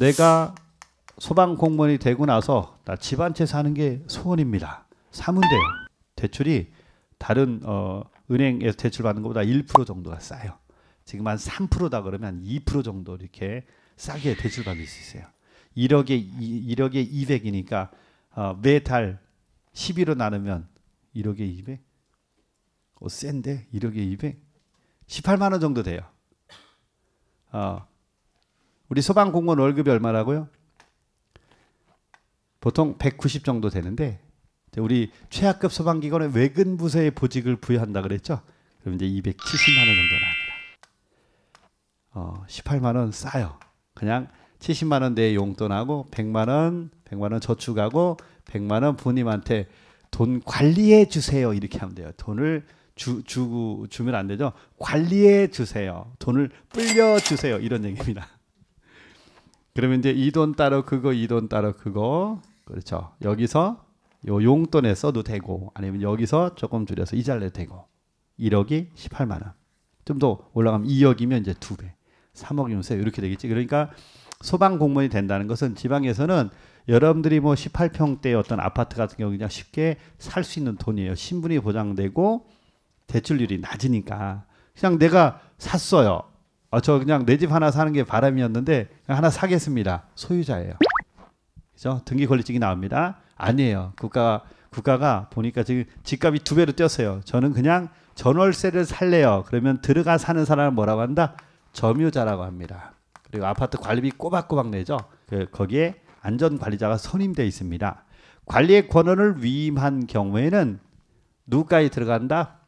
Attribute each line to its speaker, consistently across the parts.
Speaker 1: 내가 소방 공무원이 되고 나서 나 집 한 채 사는 게 소원입니다. 사면 돼요. 대출이 다른 어, 은행에서 대출 받는 것보다 1% 정도가 싸요. 지금 한 3%다 그러면 2% 정도 이렇게 싸게 대출 받을 수 있어요. 1억에 2, 1억에 200이니까 어, 매달 10일로 나누면 1억에 200. 어, 센데 1억에 200. 18만 원 정도 돼요. 어, 우리 소방공무원 월급이 얼마라고요? 보통 190 정도 되는데 우리 최하급 소방기관의 외근 부서의 보직을 부여한다 그랬죠? 그럼 이제 270만 원 정도 나옵니다. 어, 18만 원 싸요. 그냥 70만 원 대 용돈하고 100만 원, 100만 원 저축하고 100만 원 부님한테 돈 관리해 주세요 이렇게 하면 돼요. 돈을 주, 주 주면 안 되죠. 관리해 주세요. 돈을 불려 주세요 이런 얘기입니다. 그러면 이제 이 돈 따로 그거 이 돈 따로 그거 그렇죠. 여기서 요 용돈에 써도 되고 아니면 여기서 조금 줄여서 이자를 내도 되고 1억이 18만 원. 좀 더 올라가면 2억이면 이제 두 배. 3억 이면세 이렇게 되겠지. 그러니까 소방 공무원이 된다는 것은 지방에서는 여러분들이 뭐 18평대 어떤 아파트 같은 경우 그냥 쉽게 살 수 있는 돈이에요. 신분이 보장되고 대출률이 낮으니까 그냥 내가 샀어요. 어, 저 그냥 내 집 하나 사는 게 바람이었는데 하나 사겠습니다. 소유자예요. 그죠? 등기 권리증이 나옵니다. 아니에요. 국가 국가가 보니까 지금 집값이 두 배로 뛰었어요. 저는 그냥 전월세를 살래요. 그러면 들어가 사는 사람을 뭐라고 한다? 점유자라고 합니다. 그리고 아파트 관리비 꼬박꼬박 내죠. 그 거기에 안전관리자가 선임되어 있습니다. 관리의 권한을 위임한 경우에는 누가에 들어간다?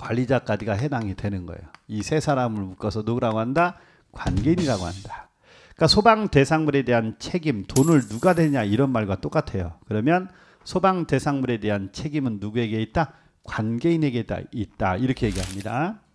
Speaker 1: 관리자까지가 해당이 되는 거예요. 이 세 사람을 묶어서 누구라고 한다? 관계인이라고 한다. 그러니까 소방 대상물에 대한 책임, 돈을 누가 되냐 이런 말과 똑같아요. 그러면 소방 대상물에 대한 책임은 누구에게 있다? 관계인에게 있다. 이렇게 얘기합니다.